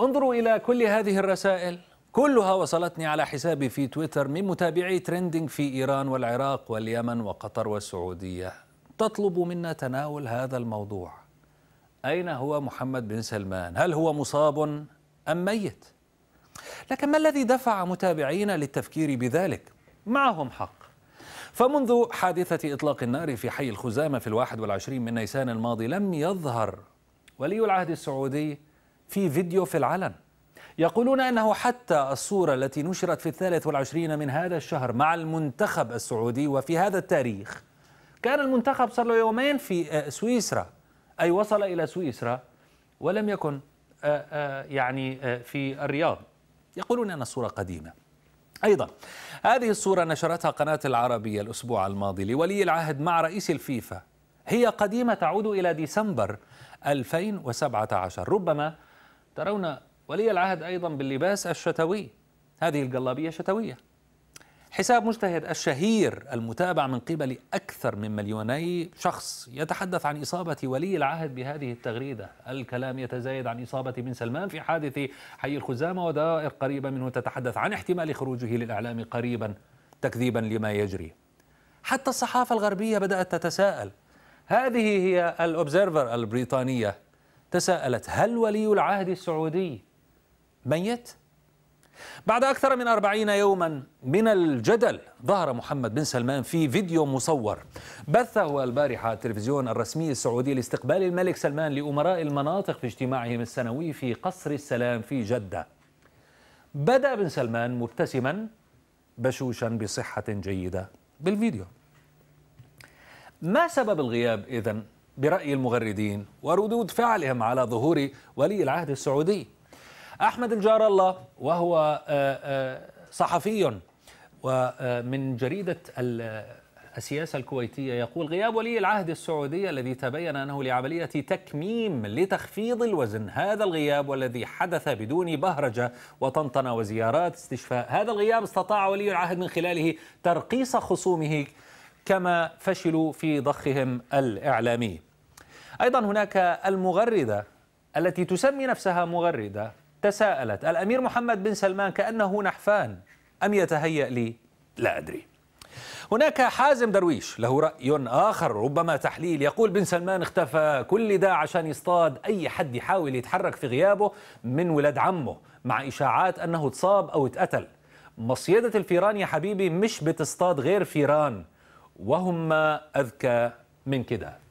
انظروا إلى كل هذه الرسائل كلها وصلتني على حسابي في تويتر من متابعي ترندنج في إيران والعراق واليمن وقطر والسعودية تطلب منا تناول هذا الموضوع أين هو محمد بن سلمان؟ هل هو مصاب أم ميت؟ لكن ما الذي دفع متابعينا للتفكير بذلك؟ معهم حق فمنذ حادثة إطلاق النار في حي الخزامة في الواحد والعشرين من نيسان الماضي لم يظهر ولي العهد السعودي في فيديو في العلن يقولون أنه حتى الصورة التي نشرت في الثالث والعشرين من هذا الشهر مع المنتخب السعودي وفي هذا التاريخ كان المنتخب صار له يومين في آه، سويسرا أي وصل إلى سويسرا ولم يكن آه، آه، يعني في الرياض يقولون أن الصورة قديمة أيضا هذه الصورة نشرتها قناة العربية الأسبوع الماضي لولي العهد مع رئيس الفيفا هي قديمة تعود إلى ديسمبر 2017 ربما ترون ولي العهد أيضا باللباس الشتوي هذه الجلابية شتوية حساب مجتهد الشهير المتابع من قبل أكثر من مليوني شخص يتحدث عن إصابة ولي العهد بهذه التغريدة الكلام يتزايد عن إصابة بن سلمان في حادث حي الخزامة ودائر قريبة منه تتحدث عن احتمال خروجه للإعلام قريبا تكذيبا لما يجري حتى الصحافة الغربية بدأت تتساءل هذه هي الأوبزيرفر البريطانية تساءلت هل ولي العهد السعودي ميت؟ بعد أكثر من أربعين يوما من الجدل ظهر محمد بن سلمان في فيديو مصور بثه البارحة التلفزيون الرسمي السعودي لاستقبال الملك سلمان لأمراء المناطق في اجتماعهم السنوي في قصر السلام في جدة بدأ بن سلمان مبتسما بشوشا بصحة جيدة بالفيديو ما سبب الغياب إذن برأي المغردين وردود فعلهم على ظهور ولي العهد السعودي أحمد الجار الله وهو آه، آه، صحفي ومن آه، جريدة السياسة الكويتية يقول غياب ولي العهد السعودي الذي تبين أنه لعملية تكميم لتخفيض الوزن هذا الغياب والذي حدث بدون بهرجة وطنطنة وزيارات استشفاء هذا الغياب استطاع ولي العهد من خلاله ترقيص خصومه كما فشلوا في ضخهم الإعلامي أيضا هناك المغردة التي تسمي نفسها مغردة تساءلت الأمير محمد بن سلمان كأنه نحفان أم يتهيأ لي لا أدري هناك حازم درويش له رأي آخر ربما تحليل يقول بن سلمان اختفى كل ده عشان يصطاد أي حد يحاول يتحرك في غيابه من ولاد عمه مع إشاعات أنه اتصاب أو اتقتل مصيدة الفيران يا حبيبي مش بتصطاد غير فيران وهم أذكى من كده